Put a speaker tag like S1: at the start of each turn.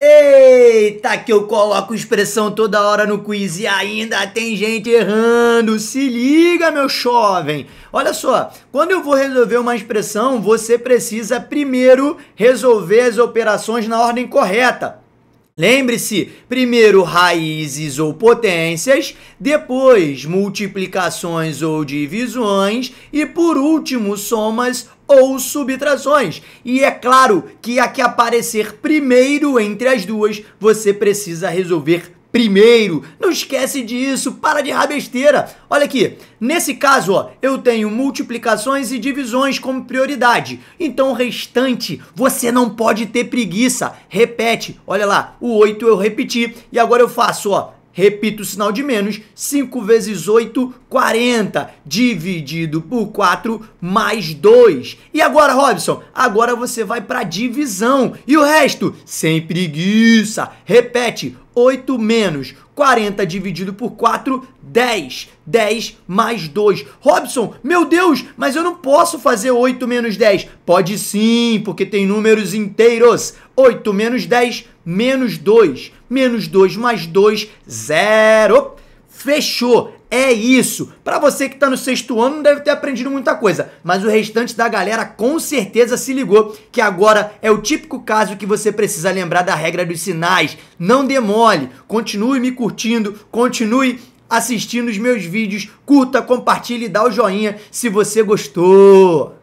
S1: Eita, que eu coloco expressão toda hora no quiz e ainda tem gente errando. Se liga, meu jovem. Olha só, quando eu vou resolver uma expressão, você precisa primeiro resolver as operações na ordem correta. Lembre-se, primeiro raízes ou potências, depois multiplicações ou divisões e por último somas ou subtrações. E é claro que a que aparecer primeiro entre as duas, você precisa resolver primeiro. Não esquece disso, para de rabesteira. Olha aqui, nesse caso, ó, eu tenho multiplicações e divisões como prioridade. Então o restante você não pode ter preguiça. Repete. Olha lá, o 8 eu repeti e agora eu faço, ó, repito o sinal de menos, 5 vezes 8, 40, dividido por 4, mais 2. E agora, Robson, agora você vai para a divisão. E o resto? Sem preguiça. Repete, 8 menos 40 dividido por 4, 10. 10 mais 2. Robson, meu Deus, mas eu não posso fazer 8 menos 10. Pode sim, porque tem números inteiros. 8 menos 10, menos 2. Menos 2 mais 2, zero Fechou! É isso! Para você que está no sexto ano, não deve ter aprendido muita coisa, mas o restante da galera com certeza se ligou que agora é o típico caso que você precisa lembrar da regra dos sinais. Não demole, continue me curtindo, continue assistindo os meus vídeos, curta, compartilhe e dá o joinha se você gostou.